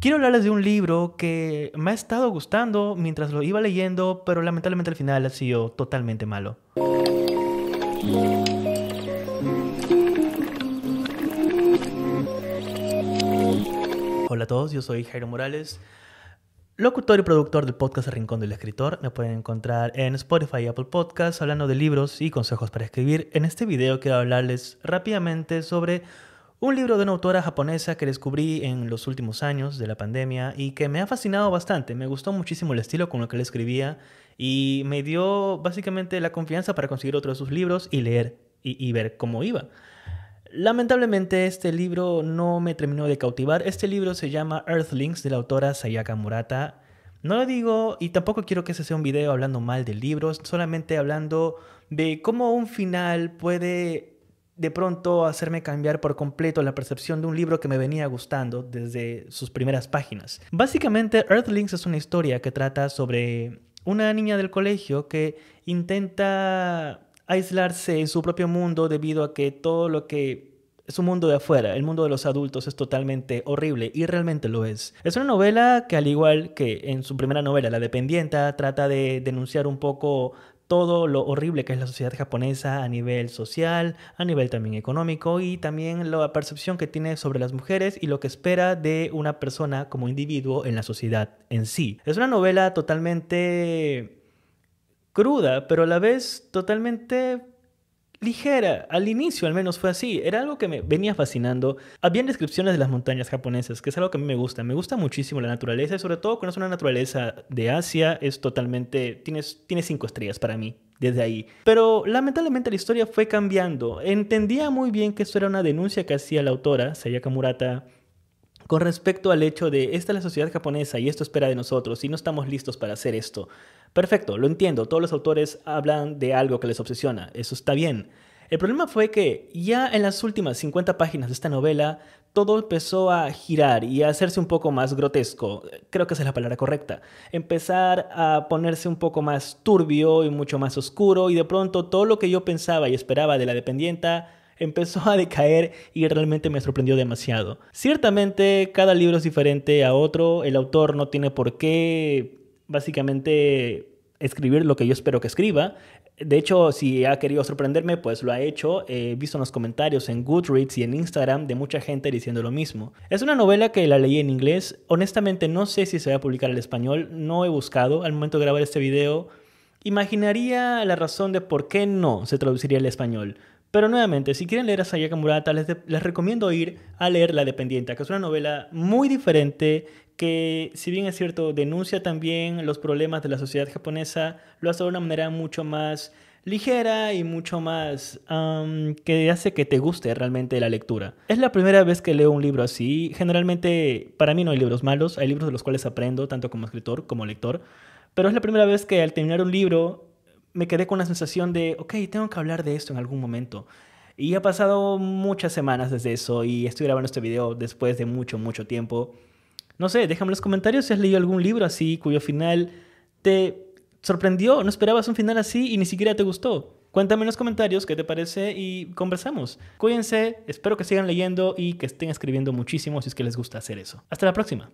Quiero hablarles de un libro que me ha estado gustando mientras lo iba leyendo, pero lamentablemente al final ha sido totalmente malo. Hola a todos, yo soy Jairo Morales, locutor y productor del podcast Rincón del Escritor. Me pueden encontrar en Spotify y Apple Podcasts hablando de libros y consejos para escribir. En este video quiero hablarles rápidamente sobre un libro de una autora japonesa que descubrí en los últimos años de la pandemia y que me ha fascinado bastante. Me gustó muchísimo el estilo con lo que le escribía y me dio básicamente la confianza para conseguir otro de sus libros y leer y, ver cómo iba. Lamentablemente este libro no me terminó de cautivar. Este libro se llama Earthlings de la autora Sayaka Murata. No lo digo y tampoco quiero que se sea un video hablando mal del libro, solamente hablando de cómo un final puede de pronto hacerme cambiar por completo la percepción de un libro que me venía gustando desde sus primeras páginas. Básicamente, Earthlings es una historia que trata sobre una niña del colegio que intenta aislarse en su propio mundo debido a que todo lo que es un mundo de afuera, el mundo de los adultos es totalmente horrible y realmente lo es. Es una novela que al igual que en su primera novela, La Dependienta, trata de denunciar un poco todo lo horrible que es la sociedad japonesa a nivel social, a nivel también económico y también la percepción que tiene sobre las mujeres y lo que espera de una persona como individuo en la sociedad en sí. Es una novela totalmente cruda, pero a la vez totalmente ligera. Al inicio al menos fue así. Era algo que me venía fascinando. Habían descripciones de las montañas japonesas, que es algo que a mí me gusta. Me gusta muchísimo la naturaleza y sobre todo cuando es una naturaleza de Asia es totalmente... Tienes, cinco estrellas para mí desde ahí. Pero lamentablemente la historia fue cambiando. Entendía muy bien que esto era una denuncia que hacía la autora, Sayaka Murata, con respecto al hecho de esta es la sociedad japonesa y esto espera de nosotros y no estamos listos para hacer esto. Perfecto, lo entiendo, todos los autores hablan de algo que les obsesiona, eso está bien. El problema fue que ya en las últimas 50 páginas de esta novela todo empezó a girar y a hacerse un poco más grotesco, creo que esa es la palabra correcta, empezar a ponerse un poco más turbio y mucho más oscuro y de pronto todo lo que yo pensaba y esperaba de la dependienta empezó a decaer y realmente me sorprendió demasiado. Ciertamente cada libro es diferente a otro, el autor no tiene por qué básicamente escribir lo que yo espero que escriba. De hecho, si ha querido sorprenderme, pues lo ha hecho. He visto en los comentarios en Goodreads y en Instagram de mucha gente diciendo lo mismo. Es una novela que la leí en inglés. Honestamente, no sé si se va a publicar al español. No he buscado al momento de grabar este video. Imaginaría la razón de por qué no se traduciría al español. Pero nuevamente, si quieren leer a Sayaka Murata, les, recomiendo ir a leer La Dependiente, que es una novela muy diferente que, si bien es cierto, denuncia también los problemas de la sociedad japonesa, lo hace de una manera mucho más ligera y mucho más que hace que te guste realmente la lectura. Es la primera vez que leo un libro así. Generalmente, para mí no hay libros malos, hay libros de los cuales aprendo, tanto como escritor como lector. Pero es la primera vez que al terminar un libro me quedé con la sensación de, ok, tengo que hablar de esto en algún momento. Y ha pasado muchas semanas desde eso y estoy grabando este video después de mucho, mucho tiempo. No sé, déjame en los comentarios si has leído algún libro así cuyo final te sorprendió, no esperabas un final así y ni siquiera te gustó. Cuéntame en los comentarios qué te parece y conversamos. Cuídense, espero que sigan leyendo y que estén escribiendo muchísimo si es que les gusta hacer eso. Hasta la próxima.